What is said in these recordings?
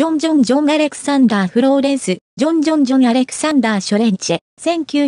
ジョン・ジョン・ジョン・アレクサンダー・フローレンス、ジョン・ジョン・ジョン・アレクサンダー・ショレンチェ、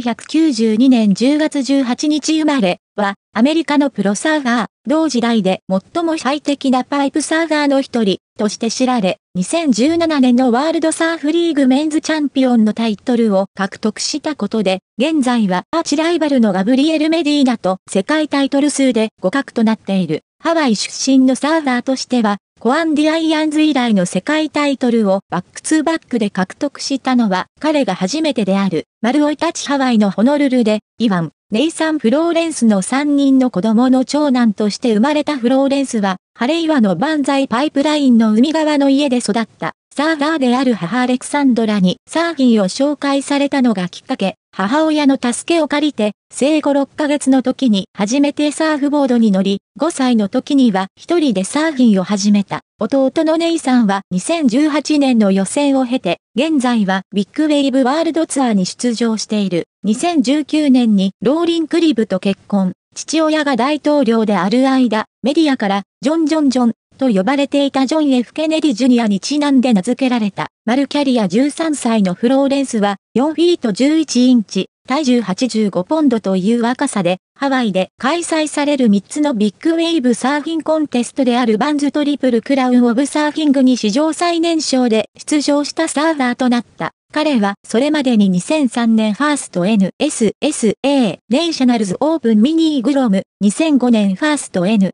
1992年10月18日生まれは、アメリカのプロサーファー、同時代で最も最適なパイプサーファーの一人として知られ、2017年のワールドサーフリーグメンズチャンピオンのタイトルを獲得したことで、現在はアーチライバルのガブリエル・メディーナと世界タイトル数で互角となっている。ハワイ出身のサーファーとしては、コアンディアイアンズ以来の世界タイトルをバックツーバックで獲得したのは彼が初めてである、丸オいタちハワイのホノルルで、イワン、ネイサン・フローレンスの3人の子供の長男として生まれたフローレンスは、ハレイワの万歳パイプラインの海側の家で育った、サーファーである母アレクサンドラにサーフィンを紹介されたのがきっかけ。母親の助けを借りて、生後6ヶ月の時に初めてサーフボードに乗り、5歳の時には一人でサーフィンを始めた。弟のネイさんは2018年の予選を経て、現在はビッグウェイブワールドツアーに出場している。2019年にローリン・クリブと結婚。父親が大統領である間、メディアから、ジョン・ジョン・ジョン、と呼ばれていたジョン・ F・ ケネディ・ジュニアにちなんで名付けられた、マルキャリア13歳のフローレンスは、4フィート11インチ、体重85ポンドという若さで、ハワイで開催される3つのビッグウェーブサーフィンコンテストであるバンズトリプルクラウン・オブ・サーフィングに史上最年少で出場したサーファーとなった。彼はそれまでに2003年ファースト NSSA ネーショナルズオープンミニーグロム、2005年ファースト NSSA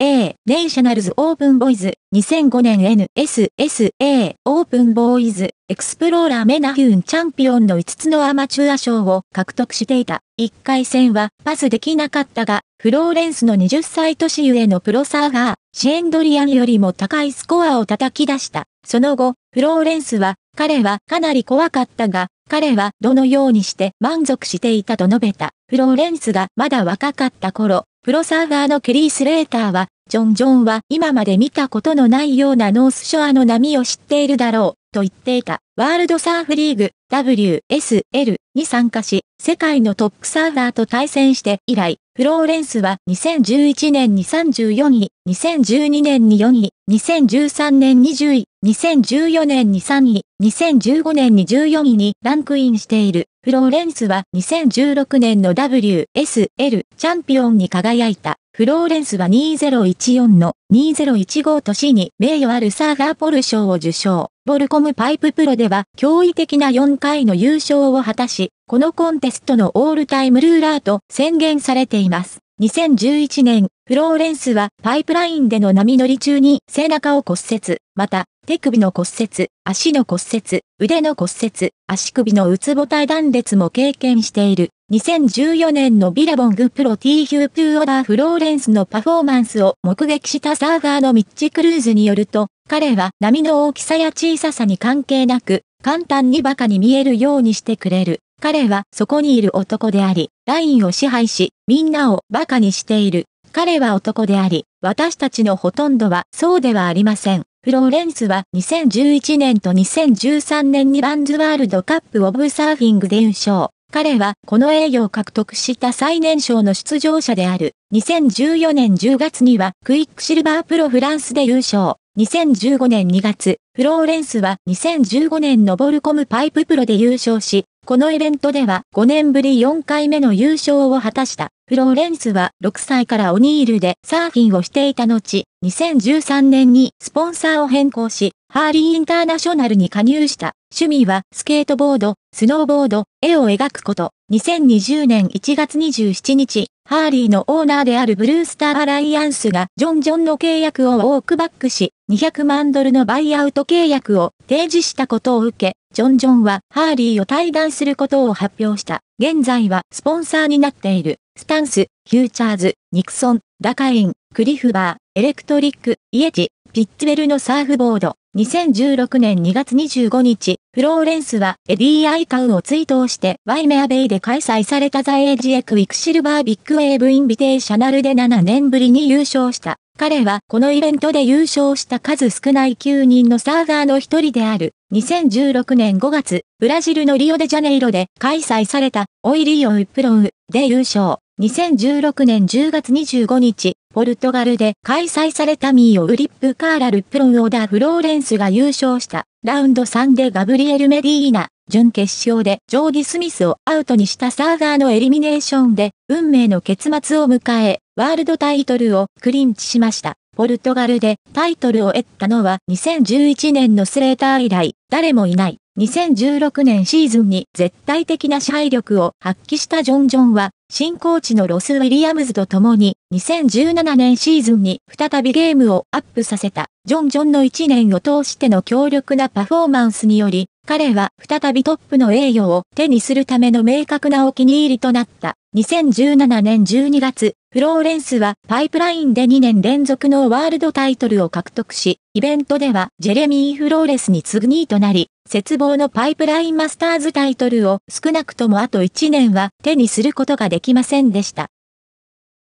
ネーショナルズオープンボーイズ、2005年 NSSA オープンボーイズ、エクスプローラーメナヒューンチャンピオンの5つのアマチュア賞を獲得していた。1回戦はパスできなかったが、フローレンスの20歳年上のプロサーガー、シェンドリアンよりも高いスコアを叩き出した。その後、フローレンスは彼はかなり怖かったが、彼はどのようにして満足していたと述べた。フローレンスがまだ若かった頃、プロサーバーのケリー・スレーターはジョン・ジョンは今まで見たことのないようなノースショアの波を知っているだろう、と言っていた。ワールドサーフリーグ WSL に参加し、世界のトップサーファーと対戦して以来、フローレンスは2011年に34位、2012年に4位、2013年1 0位、2014年に3位、2015年に14位にランクインしている。フローレンスは2016年の WSL チャンピオンに輝いた。フローレンスは2014の2015年に名誉あるサーファーポル賞を受賞。ボルコムパイププロでは驚異的な4回の優勝を果たし、このコンテストのオールタイムルーラーと宣言されています。2011年、フローレンスはパイプラインでの波乗り中に背中を骨折、また手首の骨折、足の骨折、腕の骨折、足首のうつぼ体断裂も経験している。2014年のビラボングプロ TQ2 オーバーフローレンスのパフォーマンスを目撃したサーファーのミッチ・クルーズによると、彼は波の大きさや小ささに関係なく、簡単に馬鹿に見えるようにしてくれる。彼はそこにいる男であり、ラインを支配し、みんなを馬鹿にしている。彼は男であり、私たちのほとんどはそうではありません。フローレンスは2011年と2013年にバンズワールドカップオブサーフィングで優勝。彼はこの栄誉を獲得した最年少の出場者である。2014年10月にはクイックシルバープロフランスで優勝。2015年2月、フローレンスは2015年のボルコムパイププロで優勝し、このイベントでは5年ぶり4回目の優勝を果たした。フローレンスは6歳からオニールでサーフィンをしていた後、2013年にスポンサーを変更し、ハーリーインターナショナルに加入した。趣味はスケートボード、スノーボード、絵を描くこと。2020年1月27日、ハーリーのオーナーであるブルースターアライアンスがジョン・ジョンの契約をオークバックし、200万ドルのバイアウト契約を提示したことを受け、ジョン・ジョンはハーリーを退団することを発表した。現在はスポンサーになっている。スタンス、フューチャーズ、ニクソン、ダカイン、クリフバー、エレクトリック、イエチ、ピッツベルのサーフボード。2016年2月25日、フローレンスはエディー・アイカウを追悼してワイメアベイで開催されたザ・エージエク・ウィクシルバー・ビッグ・ウェーブ・インビテーショナルで7年ぶりに優勝した。彼はこのイベントで優勝した数少ない9人のサーファーの一人である。2016年5月、ブラジルのリオデジャネイロで開催されたオイリオ・ウプロウで優勝。2016年10月25日、ポルトガルで開催されたミーオ・ウリップ・カーラ・ルプロン・オーダ・ー・フローレンスが優勝したラウンド3でガブリエル・メディーナ、準決勝でジョーディ・スミスをアウトにしたサーガーのエリミネーションで運命の結末を迎え、ワールドタイトルをクリンチしました。ポルトガルでタイトルを得たのは2011年のスレーター以来、誰もいない。2016年シーズンに絶対的な支配力を発揮したジョン・ジョンは、新コーチのロス・ウィリアムズと共に、2017年シーズンに再びゲームをアップさせた、ジョン・ジョンの1年を通しての強力なパフォーマンスにより、彼は再びトップの栄誉を手にするための明確なお気に入りとなった。2017年12月、フローレンスはパイプラインで2年連続のワールドタイトルを獲得し、イベントではジェレミー・フローレスに次ぐ2位となり、絶望のパイプラインマスターズタイトルを少なくともあと1年は手にすることができませんでした。